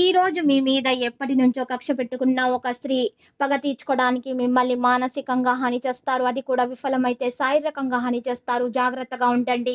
ఈ రోజు మీ మీద ఎప్పటి నుంచో కక్ష పెట్టుకున్న ఒక స్త్రీ పగ తీర్చుకోవడానికి మిమ్మల్ని మానసికంగా హాని చేస్తారు అది కూడా విఫలమైతే శారీరకంగా హాని చేస్తారు జాగ్రత్తగా ఉండండి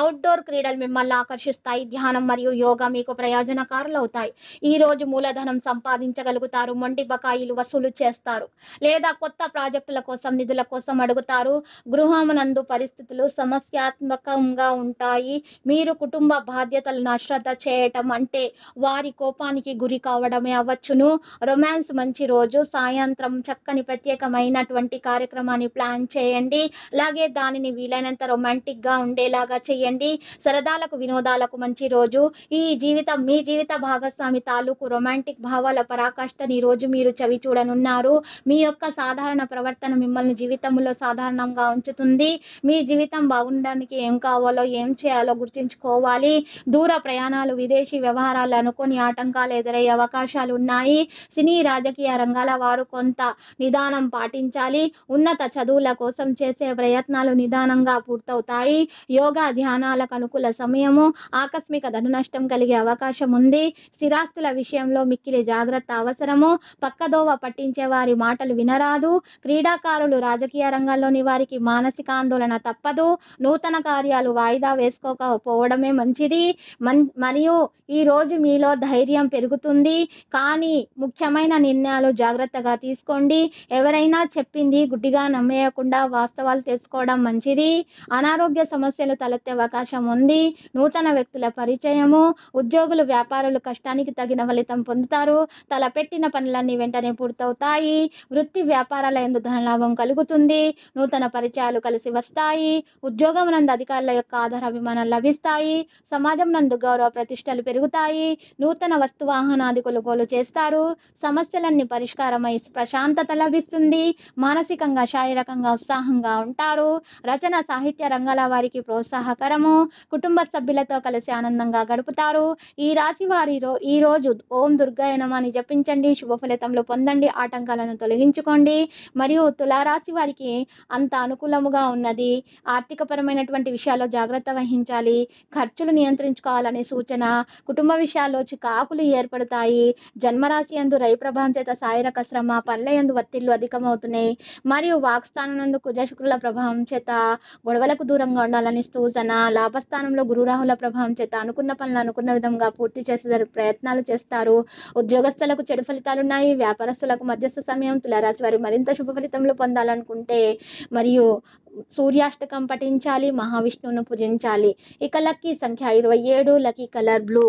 అవుట్డోర్ క్రీడలు మిమ్మల్ని ఆకర్షిస్తాయి ధ్యానం మరియు యోగా మీకు ప్రయోజనకారులు అవుతాయి ఈ రోజు మూలధనం సంపాదించగలుగుతారు మొండి బకాయిలు వసూలు చేస్తారు లేదా కొత్త ప్రాజెక్టుల కోసం నిధుల కోసం అడుగుతారు గృహమునందు పరిస్థితులు సమస్యాత్మకంగా ఉంటాయి మీరు కుటుంబ బాధ్యతలను అశ్రద్ధ చేయటం అంటే వారి కోపాన్ని కోపానికి గురి కావడమే అవ్వచ్చును రొమాన్స్ మంచి రోజు సాయంత్రం చక్కని ప్రత్యేకమైనటువంటి కార్యక్రమాన్ని ప్లాన్ చేయండి అలాగే దానిని వీలైనంత రొమాంటిక్గా ఉండేలాగా చేయండి సరదాలకు వినోదాలకు మంచి రోజు ఈ జీవితం మీ జీవిత భాగస్వామి తాలూకు రొమాంటిక్ భావాల పరాకాష్ఠని రోజు మీరు చవి చూడనున్నారు మీ యొక్క సాధారణ ప్రవర్తన మిమ్మల్ని జీవితంలో సాధారణంగా ఉంచుతుంది మీ జీవితం బాగుండడానికి ఏం కావాలో ఏం చేయాలో గుర్తుంచుకోవాలి దూర ప్రయాణాలు విదేశీ వ్యవహారాలు అనుకొని ఆటంకాలు నష్టాలు ఎదురయ్యే అవకాశాలు ఉన్నాయి సినీ రాజకీయ రంగాల వారు కొంత నిదానం పాటించాలి ఉన్నత చదువుల కోసం చేసే ప్రయత్నాలు నిదానంగా పూర్తవుతాయి యోగా ధ్యానాలకు అనుకూల సమయము ఆకస్మిక ధన నష్టం కలిగే అవకాశం ఉంది స్థిరాస్తుల విషయంలో మిక్కిలి జాగ్రత్త అవసరము పక్కదోవ పట్టించే వారి మాటలు వినరాదు క్రీడాకారులు రాజకీయ రంగంలోని వారికి మానసిక ఆందోళన తప్పదు నూతన కార్యాలు వాయిదా వేసుకోకపోవడమే మంచిది మరియు మరియు ఈరోజు మీలో ధైర్యం పెరుగుతుంది కానీ ముఖ్యమైన నిర్ణయాలు జాగ్రత్తగా తీసుకోండి ఎవరైనా చెప్పింది గుడ్డిగా నమ్మేయకుండా వాస్తవాలు తెలుసుకోవడం మంచిది అనారోగ్య సమస్యలు తలెత్తే అవకాశం ఉంది నూతన వ్యక్తుల పరిచయము ఉద్యోగులు వ్యాపారులు కష్టానికి తగిన ఫలితం పొందుతారు తలపెట్టిన పనులన్నీ వెంటనే పూర్తవుతాయి వృత్తి వ్యాపారాల ఎందు ధనలాభం కలుగుతుంది నూతన పరిచయాలు కలిసి వస్తాయి ఉద్యోగం నందు అధికారుల యొక్క ఆధార అభిమానం లభిస్తాయి సమాజం నందు గౌరవ ప్రతిష్టలు పెరుగుతాయి నూతన వస్తు వాహనాది కొనుగోలు చేస్తారు సమస్యలన్నీ పరిష్కారమై ప్రశాంతత లభిస్తుంది మానసికంగా శారీరకంగా ఉత్సాహంగా ఉంటారు రచన సాహిత్య రంగాల వారికి ప్రోత్సాహకరము కుటుంబ సభ్యులతో కలిసి ఆనందంగా గడుపుతారు ఈ రాశి వారిలో ఈ రోజు ఓం దుర్గాయనం అని జపించండి శుభ ఫలితంలో పొందండి ఆటంకాలను తొలగించుకోండి మరియు తులారాశి వారికి అంత అనుకూలముగా ఉన్నది ఆర్థికపరమైనటువంటి విషయాల్లో జాగ్రత్త వహించాలి ఖర్చులు నియంత్రించుకోవాలనే సూచన కుటుంబ విషయాల్లో చికాకులు ఏర్పడతాయి జన్మరాశి ఎందు ప్రభావం చేత శారీరక శ్రమ పల్లె ఎందు ఒత్తిళ్లు అధికమవుతున్నాయి మరియు వాక్స్థానం వాక్స్థానందు కుజశుక్రుల ప్రభావం చేత గొడవలకు దూరంగా ఉండాలని సూచన లాభస్థానంలో గురురాహుల ప్రభావం చేత అనుకున్న పనులు అనుకున్న విధంగా పూర్తి చేసే ప్రయత్నాలు చేస్తారు ఉద్యోగస్తులకు చెడు ఫలితాలు ఉన్నాయి వ్యాపారస్తులకు మధ్యస్థ సమయం తులారాశి వారు మరింత శుభ ఫలితములు పొందాలనుకుంటే మరియు సూర్యాష్టకం పఠించాలి మహావిష్ణువును పూజించాలి ఇక లక్కీ సంఖ్య ఇరవై ఏడు లక్కీ కలర్ బ్లూ